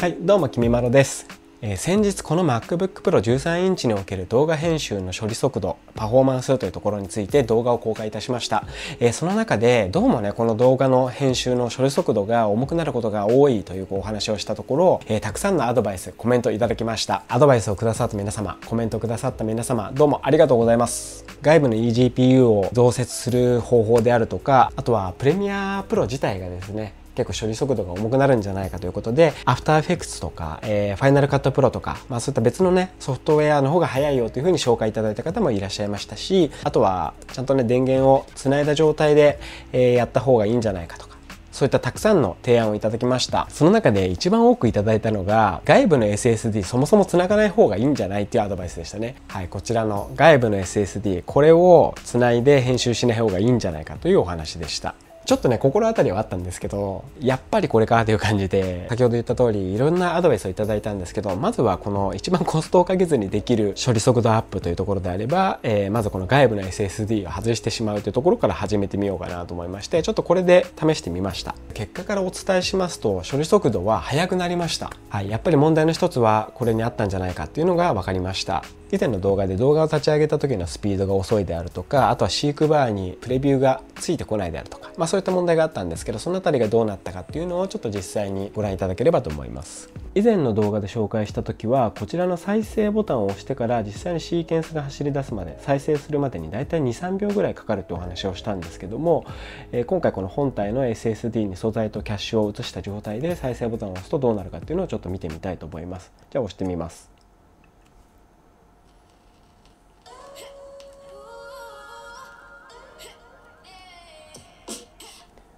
はいどうもきみまろです、えー、先日この MacBook Pro 13インチにおける動画編集の処理速度パフォーマンスというところについて動画を公開いたしました、えー、その中でどうもねこの動画の編集の処理速度が重くなることが多いというお話をしたところ、えー、たくさんのアドバイスコメントいただきましたアドバイスをくださった皆様コメントくださった皆様どうもありがとうございます外部の eGPU を増設する方法であるとかあとはプレミアプロ自体がですね結構処理速度が重くなるんじゃないかということで After Effects とか、えー、Final Cut Pro とか、まあ、そういった別のねソフトウェアの方が早いよというふうに紹介いただいた方もいらっしゃいましたしあとはちゃんとね電源をつないだ状態で、えー、やった方がいいんじゃないかとかそういったたくさんの提案をいただきましたその中で一番多くいただいたのが外部の SSD そもそも繋がない方がいいんじゃないっていうアドバイスでしたねはいこちらの外部の SSD これをつないで編集しない方がいいんじゃないかというお話でしたちょっとね心当たりはあったんですけどやっぱりこれかという感じで先ほど言った通りいろんなアドバイスをいただいたんですけどまずはこの一番コストをかけずにできる処理速度アップというところであれば、えー、まずこの外部の SSD を外してしまうというところから始めてみようかなと思いましてちょっとこれで試してみました結果からお伝えしますと処理速度は速くなりました、はい、やっぱり問題の一つはこれにあったんじゃないかっていうのが分かりました以前の動画で動画を立ち上げた時のスピードが遅いであるとかあとは飼育バーにプレビューがついてこないであるとか、まあ、そうそういった問題があったんですけどその辺りがどうなったかっていうのをちょっと実際にご覧いただければと思います以前の動画で紹介した時はこちらの再生ボタンを押してから実際にシーケンスが走り出すまで再生するまでに大体23秒ぐらいかかるってお話をしたんですけども、えー、今回この本体の SSD に素材とキャッシュを移した状態で再生ボタンを押すとどうなるかっていうのをちょっと見てみたいと思いますじゃあ押してみます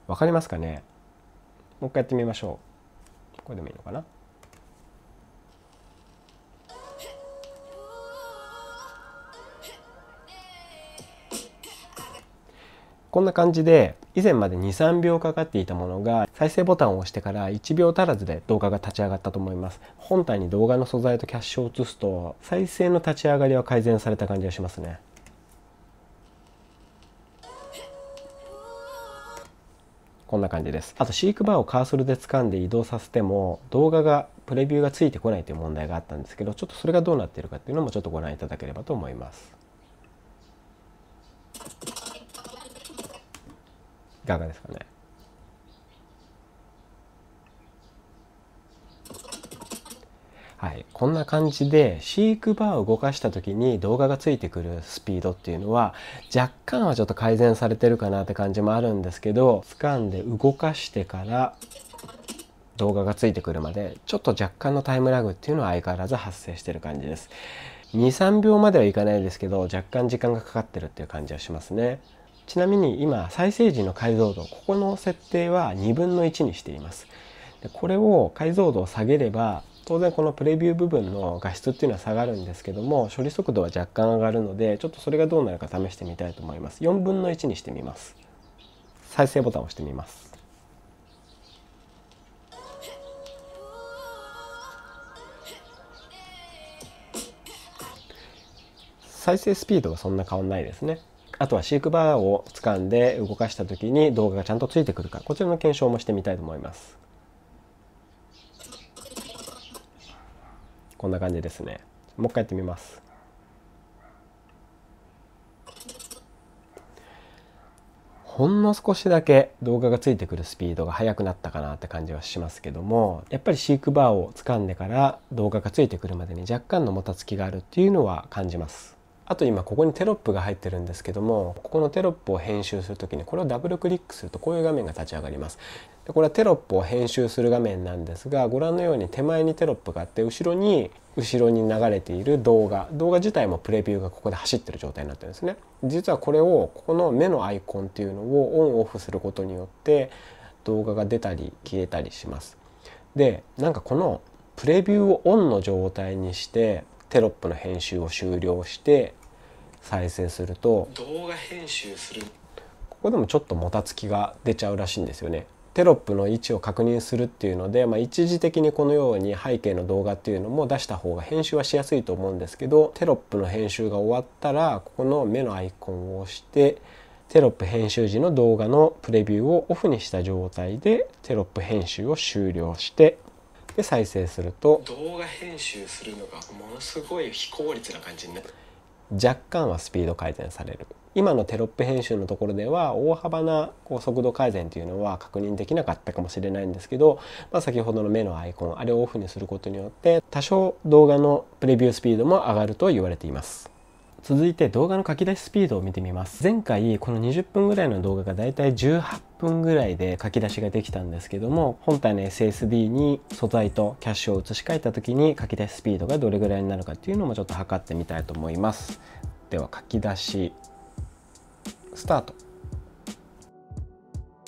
分かりますかねもう一回やってみましょうこれでもいいのかなこんな感じで以前まで23秒かかっていたものが再生ボタンを押してから1秒足らずで動画が立ち上がったと思います本体に動画の素材とキャッシュを移すと再生の立ち上がりは改善された感じがしますねこんな感じですあとシークバーをカーソルで掴んで移動させても動画がプレビューがついてこないという問題があったんですけどちょっとそれがどうなっているかっていうのもちょっとご覧いただければと思いますいかがですかねはい、こんな感じで飼育バーを動かした時に動画がついてくるスピードっていうのは若干はちょっと改善されてるかなって感じもあるんですけど掴んで動かしてから動画がついてくるまでちょっと若干のタイムラグっていうのは相変わらず発生してる感じです。23秒まではいかないですけど若干時間がかかってるっていう感じはしますね。ちなみに今再生時の解像度ここの設定は2分の1にしています。でこれを解像度を下げれば当然このプレビュー部分の画質っていうのは下がるんですけども処理速度は若干上がるのでちょっとそれがどうなるか試してみたいと思います4分の1にしてみます再生ボタンを押してみます再生スピードはそんな変わんないですねあとはシークバーを掴んで動かした時に動画がちゃんとついてくるかこちらの検証もしてみたいと思いますこんな感じですねもう一回やってみますほんの少しだけ動画がついてくるスピードが速くなったかなって感じはしますけどもやっぱり飼育バーを掴んでから動画がついてくるまでに若干のもたつきがあるっていうのは感じますあと今ここにテロップが入ってるんですけどもここのテロップを編集する時にこれをダブルクリックするとこういう画面が立ち上がりますでこれはテロップを編集する画面なんですがご覧のように手前にテロップがあって後ろに後ろに流れている動画動画自体もプレビューがここで走ってる状態になってるんですね実はこれをここの目のアイコンっていうのをオンオフすることによって動画が出たり消えたりしますでなんかこのプレビューをオンの状態にしてテロップの編集を終了して再生すると動画編集するここでもちょっともたつきが出ちゃうらしいんですよねテロップの位置を確認するっていうので、まあ、一時的にこのように背景の動画っていうのも出した方が編集はしやすいと思うんですけどテロップの編集が終わったらここの目のアイコンを押してテロップ編集時の動画のプレビューをオフにした状態でテロップ編集を終了してで再生すると動画編集するのがものすごい非効率な感じになる若干はスピード改善される。今のテロップ編集のところでは大幅なこう速度改善というのは確認できなかったかもしれないんですけど、まあ、先ほどの目のアイコンあれをオフにすることによって多少動画のプレビュースピードも上がると言われています。続いて動画の書き出しスピードを見てみます前回この20分ぐらいの動画がだいたい18分ぐらいで書き出しができたんですけども本体の SSD に素材とキャッシュを移し替えた時に書き出しスピードがどれぐらいになるかっていうのもちょっと測ってみたいと思いますでは書き出しスタート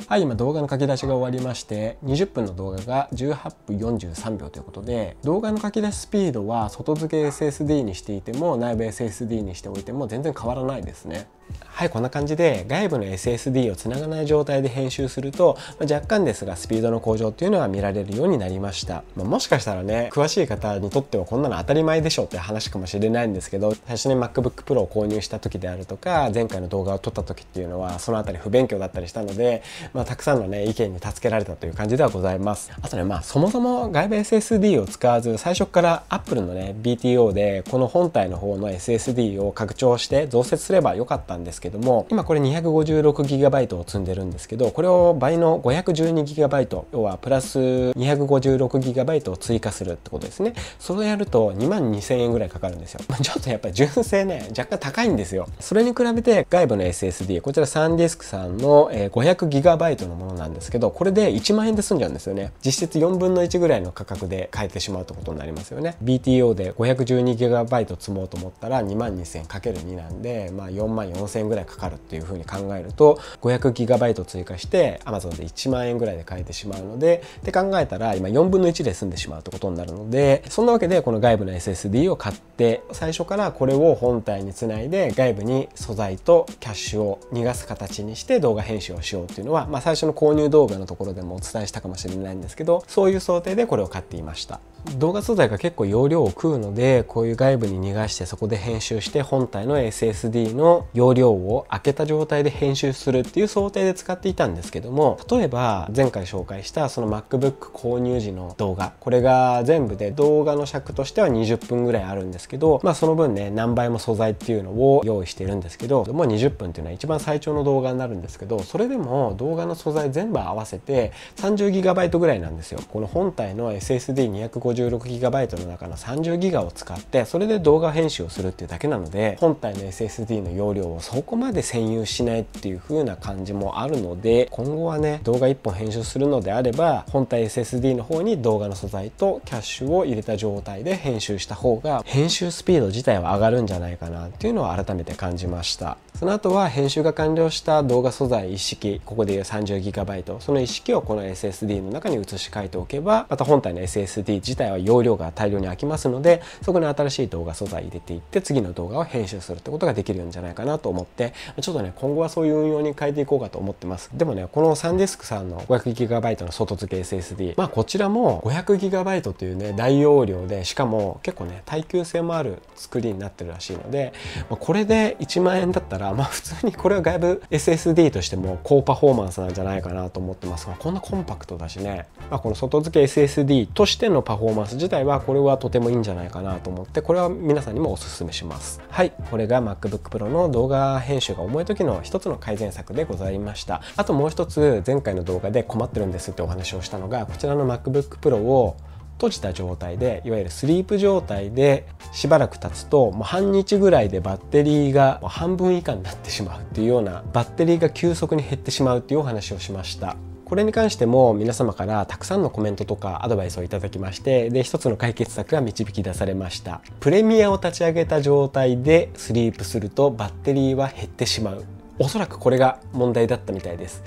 はい、今動画の書き出しが終わりまして、20分の動画が18分43秒ということで、動画の書き出しスピードは外付け SSD にしていても、内部 SSD にしておいても全然変わらないですね。はい、こんな感じで外部の SSD をつながない状態で編集すると、ま若干ですがスピードの向上っていうのは見られるようになりました。まあ、もしかしたらね、詳しい方にとってはこんなの当たり前でしょって話かもしれないんですけど、最初に MacBook Pro を購入した時であるとか、前回の動画を撮った時っていうのはそのあたり不勉強だったりしたので、まあ、たくさんのね意見に助けられたという感じではございますあとねまあそもそも外部 SSD を使わず最初から Apple のね BTO でこの本体の方の SSD を拡張して増設すればよかったんですけども今これ 256GB を積んでるんですけどこれを倍の 512GB 要はプラス 256GB を追加するってことですねそれやると2万2000円ぐらいかかるんですよ ちょっとやっぱり純正ね若干高いんですよそれに比べて外部の SSD こちらサンディスクさんの 500GB バイトのものなんですけどこれで1万円で済んじゃうんですよね実質4分の1ぐらいの価格で買えてしまうってことになりますよね BTO で 512GB 積もうと思ったら2万 2000×2 なんで、まあ、4万4000円ぐらいかかるっていうふうに考えると 500GB 追加して Amazon で1万円ぐらいで買えてしまうのでって考えたら今4分の1で済んでしまうってことになるのでそんなわけでこの外部の SSD を買って最初からこれを本体につないで外部に素材とキャッシュを逃がす形にして動画編集をしようっていうのは、まあまあ、最初の購入動画のところでもお伝えしたかもしれないんですけどそういう想定でこれを買っていました動画素材が結構容量を食うのでこういう外部に逃がしてそこで編集して本体の SSD の容量を開けた状態で編集するっていう想定で使っていたんですけども例えば前回紹介したその MacBook 購入時の動画これが全部で動画の尺としては20分ぐらいあるんですけどまあその分ね何倍も素材っていうのを用意してるんですけどもう20分っていうのは一番最長の動画になるんですけどそれでも動画の素材全部合わせて 30GB ぐらいなんですよこの本体の SSD250 256GB の中の 30GB を使ってそれで動画編集をするっていうだけなので本体の SSD の容量をそこまで占有しないっていう風な感じもあるので今後はね動画1本編集するのであれば本体 SSD の方に動画の素材とキャッシュを入れた状態で編集した方が編集スピード自体は上がるんじゃないかなっていうのは改めて感じましたその後は編集が完了した動画素材一式ここでいう 30GB その一式をこの SSD の中に移し替えておけばまた本体の SSD 自体は容量が大量に空きますのでそこに新しい動画素材入れていって次の動画を編集するってことができるんじゃないかなと思ってちょっとね今後はそういう運用に変えていこうかと思ってますでもねこのサンディスクさんの 500GB の外付け SSD まあこちらも 500GB というね大容量でしかも結構ね耐久性もある作りになってるらしいので、まあ、これで1万円だったらら、まあ普通にこれは外部 SSD としても高パフォーマンスなんじゃないかなと思ってますが、こんなコンパクトだしね、まあ、この外付け SSD としてのパフォーマンス自体はこれはとてもいいんじゃないかなと思って、これは皆さんにもおすすめします。はい、これが MacBook Pro の動画編集が重い時の一つの改善策でございました。あともう一つ前回の動画で困ってるんですってお話をしたのが、こちらの MacBook Pro を閉じた状態でいわゆるスリープ状態でしばらく経つともう半日ぐらいでバッテリーが半分以下になってしまうっていうようなバッテリーが急速に減ってしまうっていうお話をしました。これに関しても皆様からたくさんのコメントとかアドバイスをいただきましてで一つの解決策が導き出されましたプレミアを立ち上げた状態でスリープするとバッテリーは減ってしまうおそらくこれが問題だったみたいです。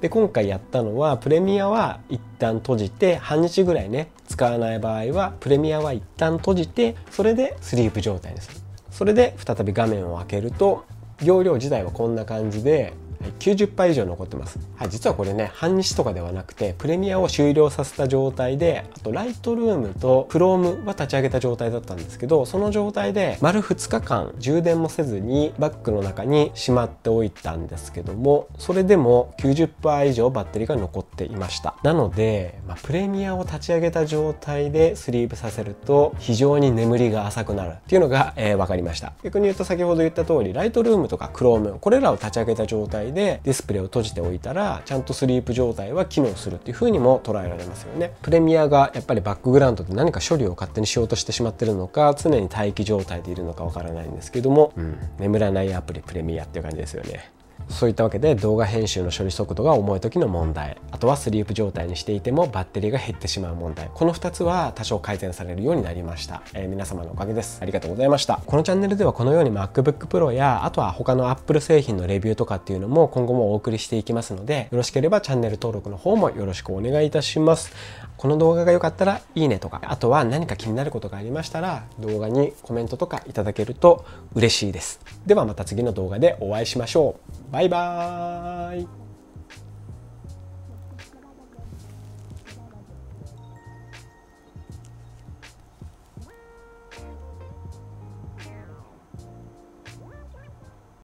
で今回やったのはプレミアは一旦閉じて半日ぐらいね使わない場合はプレミアは一旦閉じてそれでスリープ状態にする。それで再び画面を開けると容量自体はこんな感じで90杯以上残ってます、はい、実はこれね半日とかではなくてプレミアを終了させた状態であとライトルームと Chrome は立ち上げた状態だったんですけどその状態で丸2日間充電もせずにバッグの中にしまっておいたんですけどもそれでも90%以上バッテリーが残っていましたなので、まあ、プレミアを立ち上げた状態でスリープさせると非常に眠りが浅くなるっていうのが、えー、分かりました逆に言うと先ほど言った通りライトルームとか Chrome これらを立ち上げた状態でディスプレイを閉じておいたらちゃんとスリープ状態は機能するっていう風にも捉えられますよねプレミアがやっぱりバックグラウンドで何か処理を勝手にしようとしてしまってるのか常に待機状態でいるのかわからないんですけども、うん、眠らないアプリプレミアっていう感じですよねそういったわけで動画編集の処理速度が重い時の問題あとはスリープ状態にしていてもバッテリーが減ってしまう問題この2つは多少改善されるようになりました、えー、皆様のおかげですありがとうございましたこのチャンネルではこのように MacBookPro やあとは他の Apple 製品のレビューとかっていうのも今後もお送りしていきますのでよろしければチャンネル登録の方もよろしくお願いいたしますこの動画が良かったらいいねとかあとは何か気になることがありましたら動画にコメントとかいただけると嬉しいですではまた次の動画でお会いしましょうバイバーイ